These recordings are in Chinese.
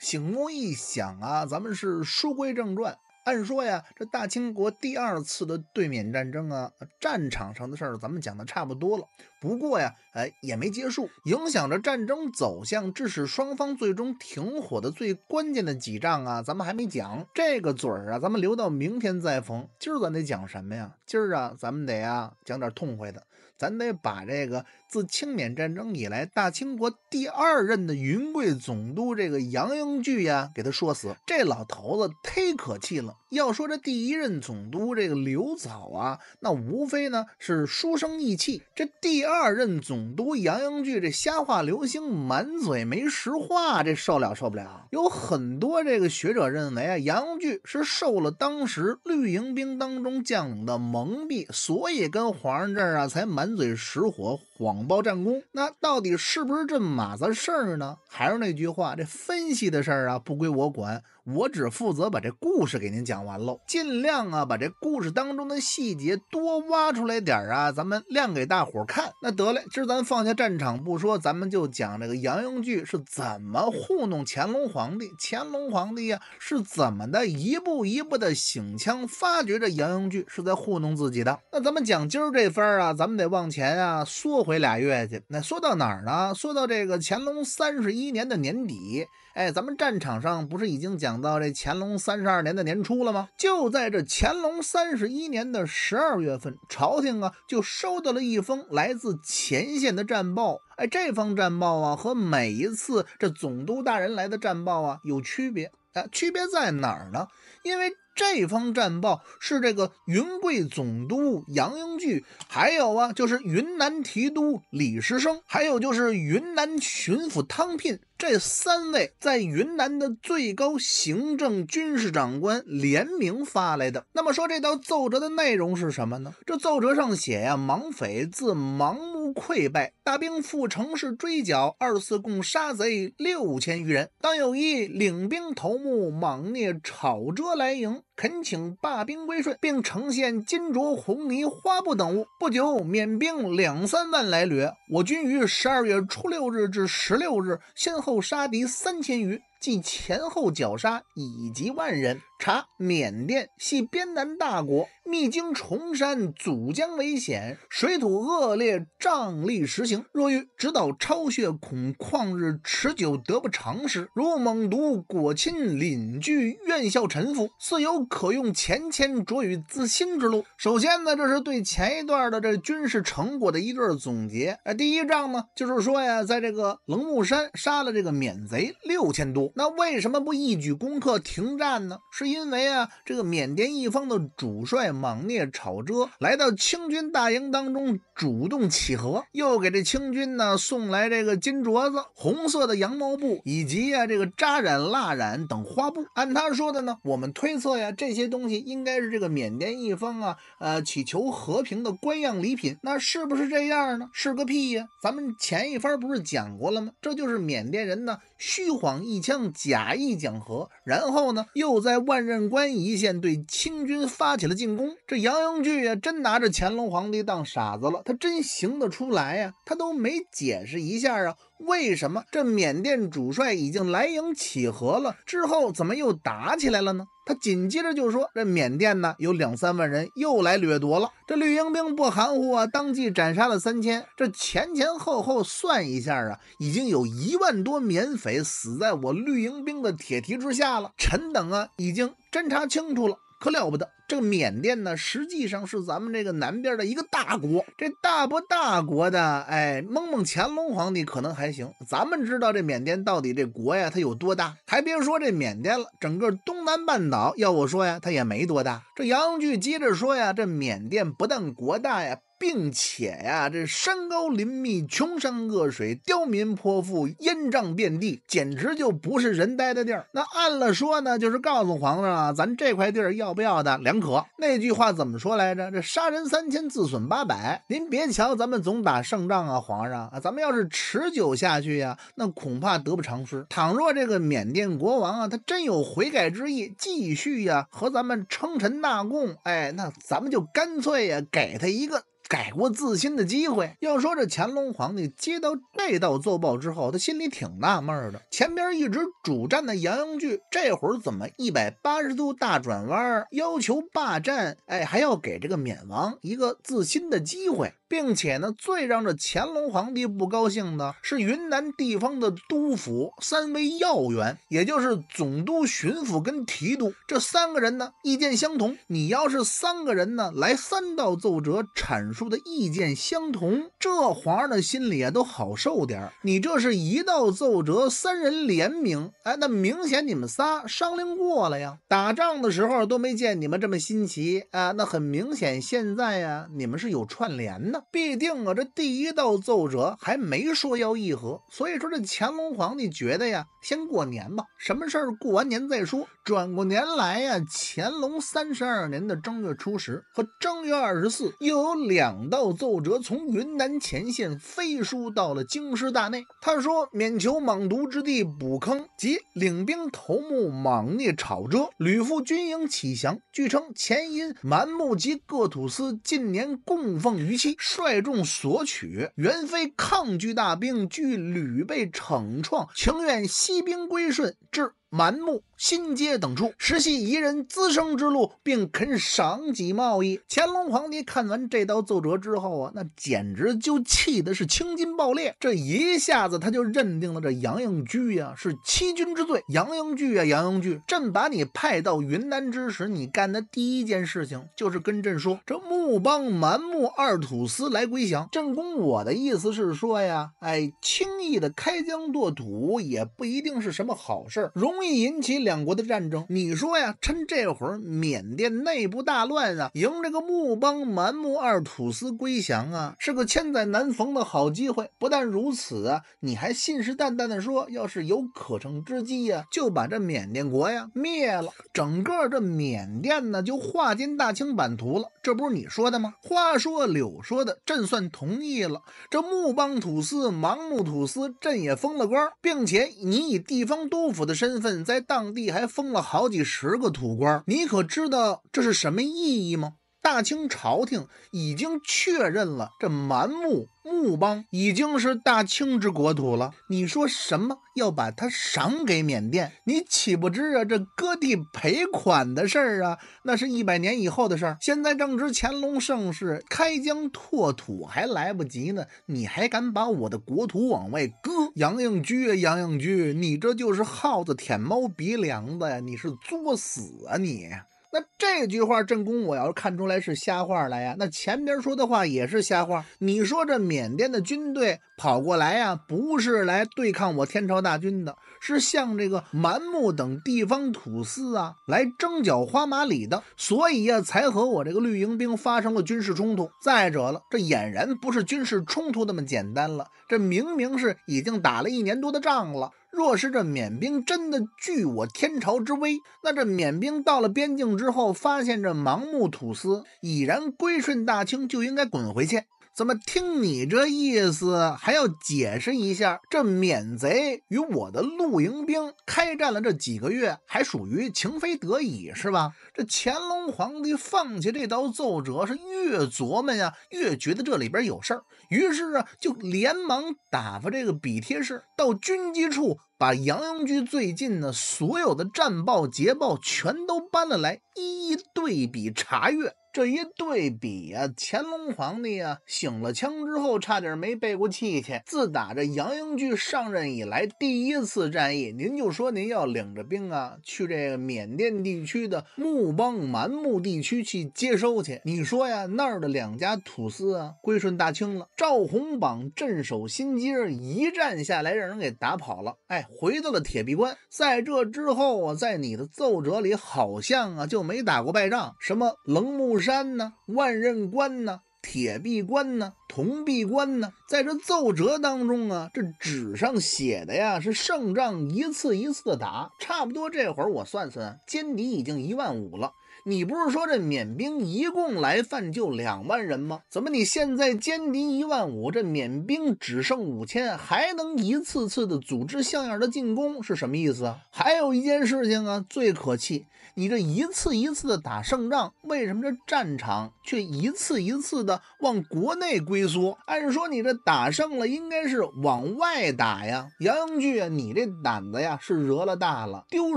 醒木一想啊，咱们是书归正传。按说呀，这大清国第二次的对缅战争啊，战场上的事儿咱们讲的差不多了。不过呀，哎，也没结束。影响着战争走向，致使双方最终停火的最关键的几仗啊，咱们还没讲。这个嘴儿啊，咱们留到明天再缝。今儿咱得讲什么呀？今儿啊，咱们得啊讲点痛快的。咱得把这个。自清缅战争以来，大清国第二任的云贵总督这个杨英琚呀，给他说死，这老头子忒可气了。要说这第一任总督这个刘藻啊，那无非呢是书生意气；这第二任总督杨英琚，这瞎话流星，满嘴没实话，这受了受不了。有很多这个学者认为啊，杨英琚是受了当时绿营兵当中将领的蒙蔽，所以跟皇上这儿啊才满嘴实火。谎报战功，那到底是不是这马码子事儿呢？还是那句话，这分析的事儿啊不归我管，我只负责把这故事给您讲完喽，尽量啊把这故事当中的细节多挖出来点儿啊，咱们亮给大伙儿看。那得嘞，今儿咱放下战场不说，咱们就讲这个杨英俊是怎么糊弄乾隆皇帝，乾隆皇帝呀是怎么的一步一步的醒枪发觉这杨英俊是在糊弄自己的。那咱们讲今儿这番啊，咱们得往前啊说回俩月去，那说到哪儿呢？说到这个乾隆三十一年的年底，哎，咱们战场上不是已经讲到这乾隆三十二年的年初了吗？就在这乾隆三十一年的十二月份，朝廷啊就收到了一封来自前线的战报。哎，这封战报啊和每一次这总督大人来的战报啊有区别。哎，区别在哪儿呢？因为这封战报是这个云贵总督杨应聚，还有啊，就是云南提督李时生，还有就是云南巡抚汤聘。这三位在云南的最高行政军事长官联名发来的。那么说这道奏折的内容是什么呢？这奏折上写呀，莽匪自盲目溃败，大兵赴城市追剿，二次共杀贼六千余人。当有一领兵头目莽聂吵着来迎。恳请罢兵归顺，并呈现金镯、红泥、花布等物。不久，缅兵两三万来掠，我军于十二月初六日至十六日，先后杀敌三千余，即前后绞杀以及万人。查缅甸系边南大国，密经崇山阻江为险，水土恶劣，瘴疠时行。若欲直捣超血，恐旷日持久，得不偿失。如蒙、独、果、亲邻聚院校臣服，似有可用钱钱卓与自兴之路。首先呢，这是对前一段的这军事成果的一段总结啊。第一仗呢，就是说呀，在这个棱木山杀了这个缅贼六千多，那为什么不一举攻克停战呢？是因因为啊，这个缅甸一方的主帅莽聂炒遮来到清军大营当中，主动乞和，又给这清军呢送来这个金镯子、红色的羊毛布以及呀这个扎染、蜡染等花布。按他说的呢，我们推测呀，这些东西应该是这个缅甸一方啊，呃，祈求和平的官样礼品。那是不是这样呢？是个屁呀！咱们前一番不是讲过了吗？这就是缅甸人呢虚晃一枪，假意讲和，然后呢，又在万仞关一线对清军发起了进攻。这杨荣绪啊，真拿着乾隆皇帝当傻子了，他真行得出来呀？他都没解释一下啊，为什么这缅甸主帅已经来营乞和了，之后怎么又打起来了呢？他紧接着就说：“这缅甸呢，有两三万人又来掠夺了。这绿营兵不含糊啊，当即斩杀了三千。这前前后后算一下啊，已经有一万多缅匪死在我绿营兵的铁蹄之下了。臣等啊，已经侦查清楚了。”可了不得，这个缅甸呢，实际上是咱们这个南边的一个大国。这大不大国的，哎，蒙蒙乾隆皇帝可能还行。咱们知道这缅甸到底这国呀，它有多大？还别说这缅甸了，整个东南半岛，要我说呀，它也没多大。这杨具接着说呀，这缅甸不但国大呀。并且呀，这山高林密，穷山恶水，刁民泼妇，烟瘴遍地，简直就不是人待的地儿。那按了说呢，就是告诉皇上，啊，咱这块地儿要不要的，两可。那句话怎么说来着？这杀人三千，自损八百。您别瞧咱们总打胜仗啊，皇上啊，咱们要是持久下去呀，那恐怕得不偿失。倘若这个缅甸国王啊，他真有悔改之意，继续呀和咱们称臣纳贡，哎，那咱们就干脆呀给他一个。改过自新的机会。要说这乾隆皇帝接到这道奏报之后，他心里挺纳闷的。前边一直主战的杨玉拒，这会儿怎么一百八十度大转弯，要求罢战？哎，还要给这个缅王一个自新的机会。并且呢，最让这乾隆皇帝不高兴的，是云南地方的督府三位要员，也就是总督、巡抚跟提督这三个人呢，意见相同。你要是三个人呢来三道奏折，阐述的意见相同，这皇上的心里啊都好受点。你这是一道奏折，三人联名，哎，那明显你们仨商量过了呀。打仗的时候都没见你们这么新奇啊，那很明显现在呀，你们是有串联的。必定啊，这第一道奏折还没说要议和，所以说这乾隆皇帝觉得呀，先过年吧，什么事儿过完年再说。转过年来呀，乾隆三十二年的正月初十和正月二十四，又有两道奏折从云南前线飞书到了京师大内。他说，免求莽毒之地补坑即领兵头目莽聂炒遮屡赴军营乞降，据称前因蛮木及各土司近年供奉逾期。率众索取，元妃抗拒大兵，据吕被惩创，情愿息兵归顺。至。蛮木新街等处，实系彝人滋生之路，并肯赏己贸易。乾隆皇帝看完这道奏折之后啊，那简直就气的是青筋爆裂。这一下子他就认定了这杨应居呀是欺君之罪。杨应琚啊，杨应琚，朕把你派到云南之时，你干的第一件事情就是跟朕说，这木邦、蛮木二土司来归降。朕公，我的意思是说呀，哎，轻易的开疆拓土也不一定是什么好事儿，容。易引起两国的战争。你说呀，趁这会儿缅甸内部大乱啊，迎这个木邦、蛮木二土司归降啊，是个千载难逢的好机会。不但如此啊，你还信誓旦旦的说，要是有可乘之机呀，就把这缅甸国呀灭了，整个这缅甸呢就划进大清版图了。这不是你说的吗？话说柳说的，朕算同意了。这木邦土司、盲木土司，朕也封了官，并且你以地方督府的身份。在当地还封了好几十个土官，你可知道这是什么意义吗？大清朝廷已经确认了，这蛮木木邦已经是大清之国土了。你说什么要把它赏给缅甸？你岂不知啊？这割地赔款的事儿啊，那是一百年以后的事儿。现在正值乾隆盛世，开疆拓土还来不及呢。你还敢把我的国土往外割？杨应居啊，杨应居，你这就是耗子舔猫鼻梁子呀！你是作死啊你！那这句话，正公，我要是看出来是瞎话来呀，那前边说的话也是瞎话。你说这缅甸的军队跑过来呀，不是来对抗我天朝大军的，是向这个蛮木等地方土司啊来征缴花马里的，所以呀才和我这个绿营兵发生了军事冲突。再者了，这俨然不是军事冲突那么简单了，这明明是已经打了一年多的仗了。若是这缅兵真的惧我天朝之威，那这缅兵到了边境之后，发现这盲目土司已然归顺大清，就应该滚回去。怎么听你这意思，还要解释一下这缅贼与我的露营兵开战了？这几个月还属于情非得已，是吧？这乾隆皇帝放下这道奏折，是越琢磨呀，越觉得这里边有事儿，于是啊，就连忙打发这个比贴士到军机处。把杨永居最近的所有的战报捷报全都搬了来，一一对比查阅。这一对比啊，乾隆皇帝啊醒了枪之后差点没背过气去。自打这杨应琚上任以来，第一次战役，您就说您要领着兵啊去这个缅甸地区的木邦、蛮木地区去接收去。你说呀，那儿的两家土司啊归顺大清了。赵宏榜镇守新街，一战下来让人给打跑了。哎，回到了铁壁关。在这之后啊，在你的奏折里好像啊就没打过败仗。什么棱木。山呢，万仞关呢，铁壁关呢，铜壁关呢，在这奏折当中啊，这纸上写的呀是胜仗一次一次的打，差不多这会儿我算算，歼敌已经一万五了。你不是说这缅兵一共来犯就两万人吗？怎么你现在歼敌一万五，这缅兵只剩五千，还能一次次的组织像样的进攻是什么意思啊？还有一件事情啊，最可气。你这一次一次的打胜仗，为什么这战场却一次一次的往国内龟缩？按说你这打胜了，应该是往外打呀！杨英俊啊，你这胆子呀是惹了大了，丢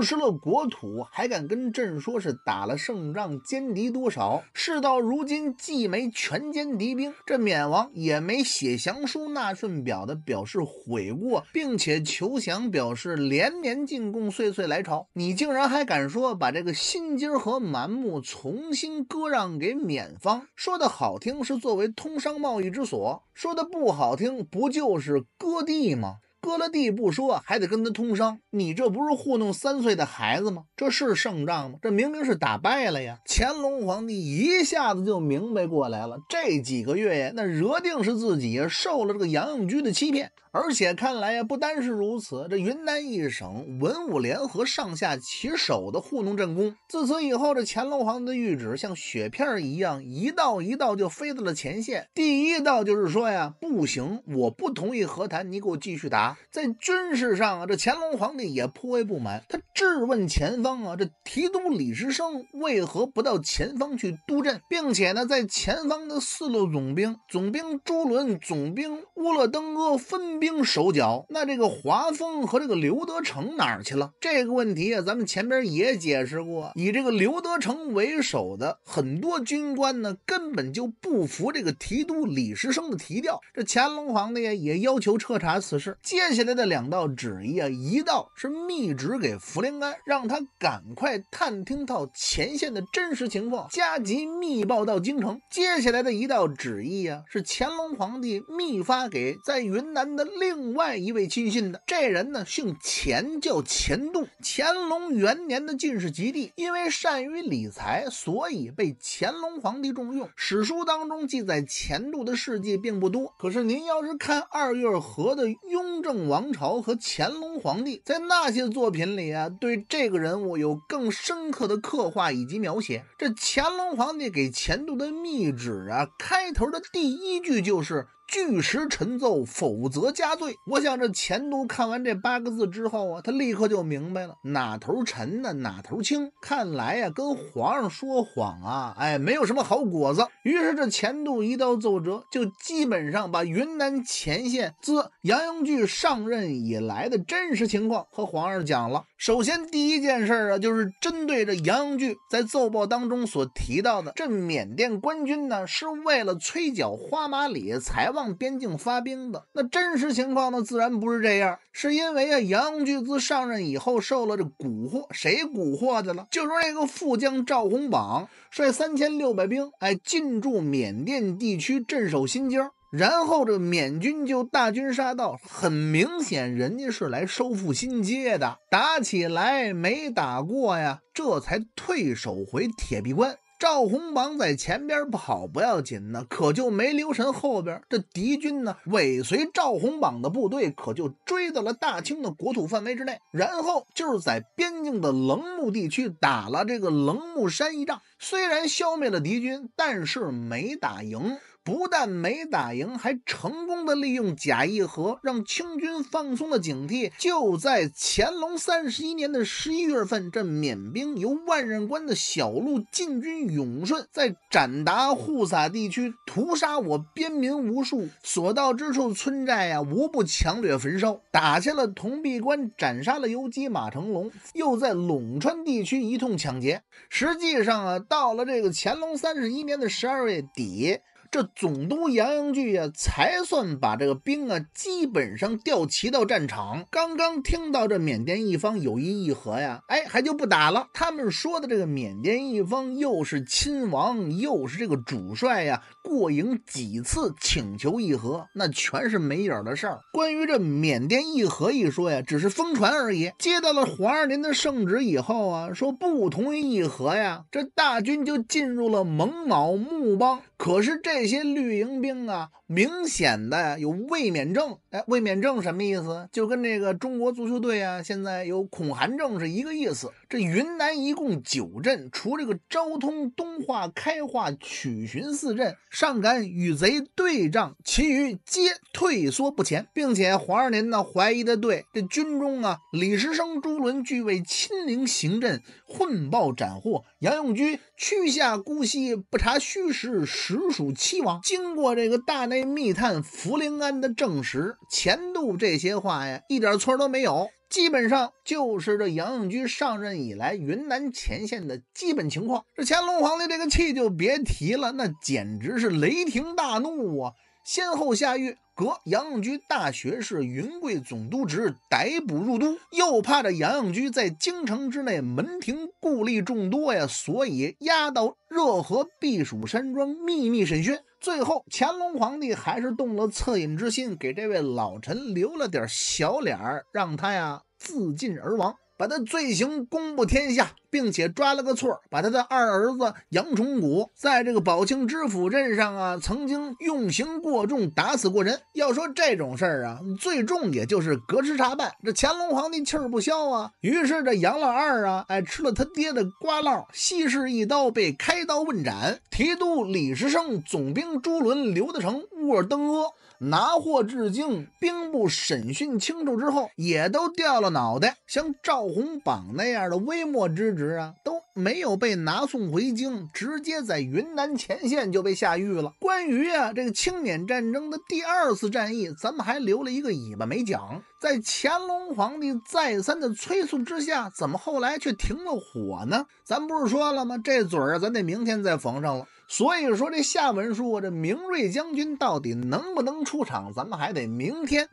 失了国土，还敢跟朕说是打了胜仗，歼敌多少？事到如今，既没全歼敌兵，这缅王也没写降书、纳顺表的表示悔过，并且求降，表示连年进贡，岁岁来朝，你竟然还敢说把这个？心街和满目重新割让给缅方，说的好听是作为通商贸易之所，说的不好听，不就是割地吗？割了地不说，还得跟他通商，你这不是糊弄三岁的孩子吗？这是胜仗吗？这明明是打败了呀！乾隆皇帝一下子就明白过来了，这几个月呀，那惹定是自己受了这个杨永居的欺骗。而且看来呀，不单是如此，这云南一省文武联合、上下其手的糊弄镇功。自此以后，这乾隆皇帝的谕旨像雪片一样，一道一道就飞到了前线。第一道就是说呀，不行，我不同意和谈，你给我继续打。在军事上啊，这乾隆皇帝也颇为不满，他质问前方啊，这提督李时生为何不到前方去督阵，并且呢，在前方的四路总兵、总兵朱伦、总兵乌勒登哥分兵。手脚，那这个华丰和这个刘德成哪儿去了？这个问题啊，咱们前边也解释过。以这个刘德成为首的很多军官呢，根本就不服这个提督李时生的提调。这乾隆皇帝也要求彻查此事。接下来的两道旨意啊，一道是密旨给福临安，让他赶快探听到前线的真实情况，加急密报到京城。接下来的一道旨意啊，是乾隆皇帝密发给在云南的。另外一位亲信的这人呢，姓钱，叫钱杜，乾隆元年的进士及第，因为善于理财，所以被乾隆皇帝重用。史书当中记载钱杜的事迹并不多，可是您要是看二月河的《雍正王朝》和《乾隆皇帝》，在那些作品里啊，对这个人物有更深刻的刻画以及描写。这乾隆皇帝给钱杜的密旨啊，开头的第一句就是。据实陈奏，否则加罪。我想这钱都看完这八个字之后啊，他立刻就明白了哪头沉呢，哪头轻。看来呀，跟皇上说谎啊，哎，没有什么好果子。于是这钱度一道奏折，就基本上把云南前线自杨英琚上任以来的真实情况和皇上讲了。首先第一件事啊，就是针对这杨英琚在奏报当中所提到的，这缅甸官军呢，是为了催缴花马里财。往边境发兵的那真实情况呢？自然不是这样，是因为啊，杨巨资上任以后受了这蛊惑，谁蛊惑的了？就说那个副将赵弘榜，率三千六百兵，哎，进驻缅甸地区镇守新疆。然后这缅军就大军杀到，很明显人家是来收复新街的，打起来没打过呀，这才退守回铁壁关。赵洪榜在前边跑不要紧呢，可就没留神后边这敌军呢，尾随赵洪榜的部队，可就追到了大清的国土范围之内，然后就是在边境的棱木地区打了这个棱木山一仗，虽然消灭了敌军，但是没打赢。不但没打赢，还成功的利用假议和让清军放松了警惕。就在乾隆三十一年的十一月份，这缅兵由万仞关的小路进军永顺，在展达户撒地区屠杀我边民无数，所到之处村寨啊无不强掠焚烧，打下了铜壁关，斩杀了游击马成龙，又在陇川地区一通抢劫。实际上啊，到了这个乾隆三十一年的十二月底。这总督杨应琚呀，才算把这个兵啊基本上调齐到战场。刚刚听到这缅甸一方有意议和呀，哎，还就不打了。他们说的这个缅甸一方又是亲王又是这个主帅呀，过营几次请求议和，那全是没影的事儿。关于这缅甸议和一说呀，只是疯传而已。接到了皇二您的圣旨以后啊，说不同意议和呀，这大军就进入了蒙卯木邦。可是这。这些绿营兵啊，明显的有卫冕证，哎，未免正什么意思？就跟这个中国足球队啊，现在有恐韩症是一个意思。这云南一共九镇，除这个昭通、东化、开化、曲寻四镇上敢与贼对仗，其余皆退缩不前。并且皇二年呢，怀疑的对这军中啊，李时生、朱伦俱为亲临行阵，混报斩获；杨永居屈下姑息，不查虚实，实属欺王。经过这个大内密探福临安的证实。前度这些话呀，一点错都没有，基本上就是这杨永居上任以来云南前线的基本情况。这乾隆皇帝这个气就别提了，那简直是雷霆大怒啊！先后下狱革杨永居大学士、云贵总督职，逮捕入都。又怕这杨永居在京城之内门庭故吏众多呀，所以押到热河避暑山庄秘密审讯。最后，乾隆皇帝还是动了恻隐之心，给这位老臣留了点小脸儿，让他呀自尽而亡，把他罪行公布天下。并且抓了个错儿，把他的二儿子杨崇古，在这个宝庆知府镇上啊，曾经用刑过重，打死过人。要说这种事儿啊，最重也就是革职查办。这乾隆皇帝气儿不消啊，于是这杨老二啊，哎，吃了他爹的瓜烙，西市一刀被开刀问斩。提督李时生、总兵朱伦、刘德成、沃尔登阿拿获至京，兵部审讯清楚之后，也都掉了脑袋。像赵红榜那样的微末之。值啊都没有被拿送回京，直接在云南前线就被下狱了。关于啊这个清缅战争的第二次战役，咱们还留了一个尾巴没讲。在乾隆皇帝再三的催促之下，怎么后来却停了火呢？咱不是说了吗？这嘴儿咱得明天再缝上了。所以说这下文书，这明瑞将军到底能不能出场，咱们还得明天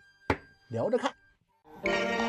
聊着看。